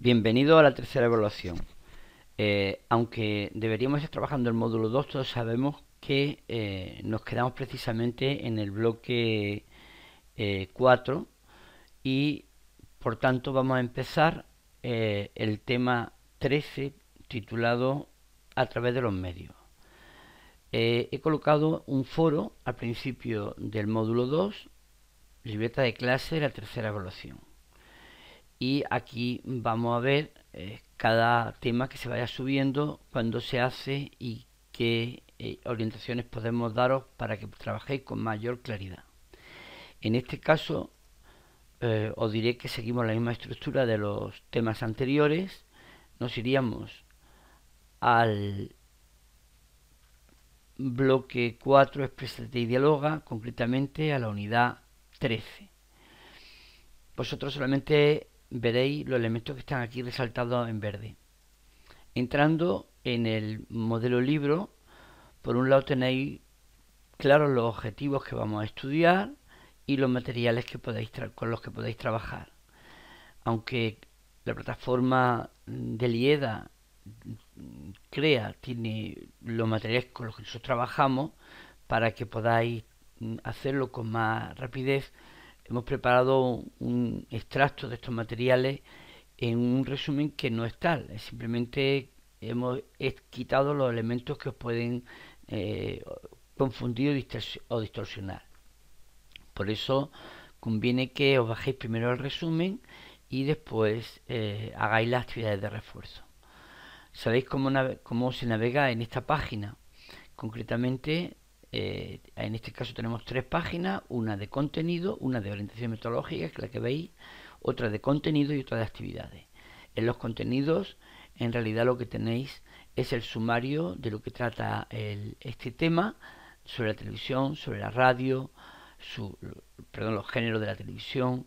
Bienvenido a la tercera evaluación. Eh, aunque deberíamos estar trabajando el módulo 2, todos sabemos que eh, nos quedamos precisamente en el bloque 4 eh, y por tanto vamos a empezar el tema 13 titulado A través de los medios. he colocado un foro al principio del módulo 2, libreta de clase la tercera evaluación y aquí vamos a ver eh, cada tema que se vaya subiendo, cuándo se hace y qué eh, orientaciones podemos daros para que trabajéis con mayor claridad. En este caso eh, os diré que seguimos la misma estructura de los temas anteriores, nos iríamos al bloque 4 Expresate y Dialoga, concretamente a la unidad 13. Vosotros solamente veréis los elementos que están aquí resaltados en verde. Entrando en el modelo libro, por un lado tenéis claros los objetivos que vamos a estudiar y los materiales con los que podéis trabajar. Aunque la plataforma de Lieda mm, crea, tiene los materiales con los que nosotros trabajamos para que podáis mm, hacerlo con más rapidez, Hemos preparado un extracto de estos materiales en un resumen que no es tal, simplemente hemos quitado los elementos que os pueden eh, confundir o, distorsionar. Por eso conviene que os bajéis primero el resumen y después eh, hagáis las actividades de refuerzo. Sabéis cómo, cómo se navega en esta página. Concretamente eh, en este caso tenemos tres páginas, una de contenido, una de orientación metodológica, que es la que veis, otra de contenido y otra de actividades. En los contenidos, en realidad lo que tenéis es el sumario de lo que trata este tema sobre la televisión, sobre la radio, perdón, los géneros de la televisión,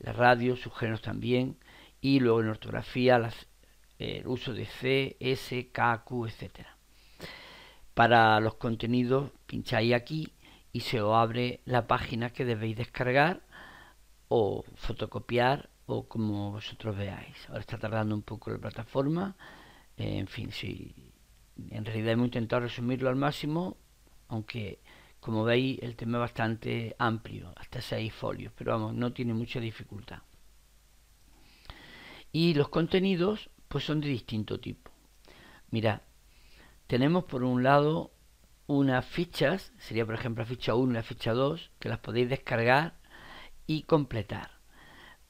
la radio, sus géneros también, y luego en ortografía el uso de C, S, K, Q, etcétera. Para los contenidos pincháis aquí y se os abre la página que debéis descargar o fotocopiar o como vosotros veáis. Ahora está tardando un poco la plataforma. Eh, en fin, si en realidad hemos intentado resumirlo al máximo, aunque como veis el tema es bastante amplio, hasta seis folios, pero vamos, no tiene mucha dificultad. Y los contenidos pues son de distinto tipo. Mira, tenemos por un lado unas fichas, sería por ejemplo la ficha 1 y la ficha 2, que las podéis descargar y completar.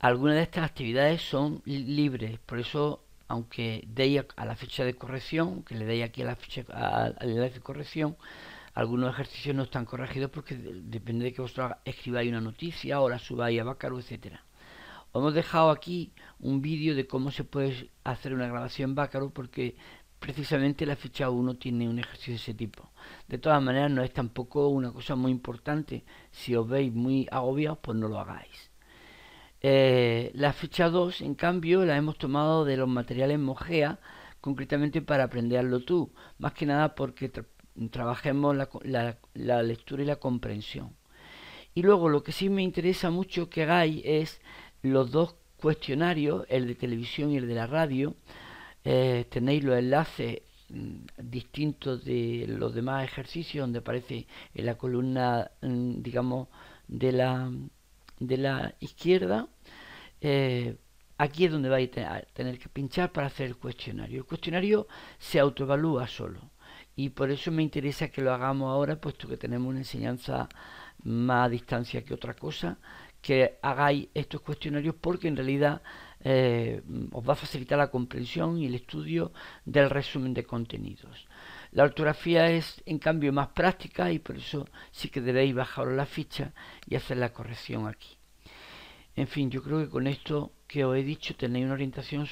Algunas de estas actividades son libres, por eso aunque deis a la ficha de corrección, que le deis aquí a la ficha, de corrección, algunos ejercicios no están corregidos porque depende de que vosotros escribáis una noticia o la subáis a Bácaro etcétera. Os hemos dejado aquí un vídeo de cómo se puede hacer una grabación Bácaro porque precisamente la ficha 1 tiene un ejercicio de ese tipo. De todas maneras, no es tampoco una cosa muy importante. Si os veis muy agobiados, pues no lo hagáis. Eh, la ficha 2, en cambio, la hemos tomado de los materiales Mojea, concretamente para aprenderlo tú, más que nada porque trabajemos la, lectura y la comprensión. Y luego lo que sí me interesa mucho que hagáis es los dos cuestionarios, el de televisión y el de la radio, eh, tenéis los enlaces mm, distintos de los demás ejercicios donde aparece en la columna mm, digamos de la de la izquierda eh, aquí es donde vais a tener que pinchar para hacer el cuestionario el cuestionario se autoevalúa solo y por eso me interesa que lo hagamos ahora puesto que tenemos una enseñanza más a distancia que otra cosa que hagáis estos cuestionarios porque en realidad eh, os va a facilitar la comprensión y el estudio del resumen de contenidos. La ortografía es en cambio más práctica y por eso sí que debéis bajaros la ficha y hacer la corrección aquí. En fin, yo creo que con esto que os he dicho tenéis una orientación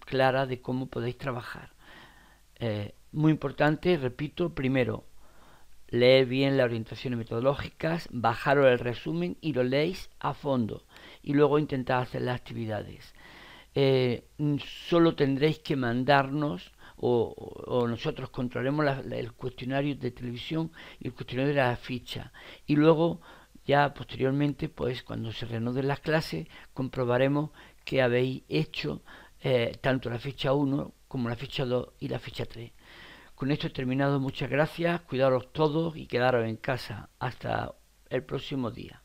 clara de cómo podéis trabajar. Eh, muy importante, repito, primero, lee bien las orientaciones metodológicas, bajaros el resumen y lo leéis a fondo y luego intentad hacer las actividades. Eh, mm, solo tendréis que mandarnos o, nosotros controlaremos el cuestionario de televisión y el cuestionario de la ficha y luego ya posteriormente pues cuando se reanuden las clases comprobaremos que habéis hecho eh, tanto la ficha 1 como la ficha 2 y la ficha 3. Con esto he terminado. Muchas gracias. Cuidaros todos y quedaros en casa. Hasta el próximo día.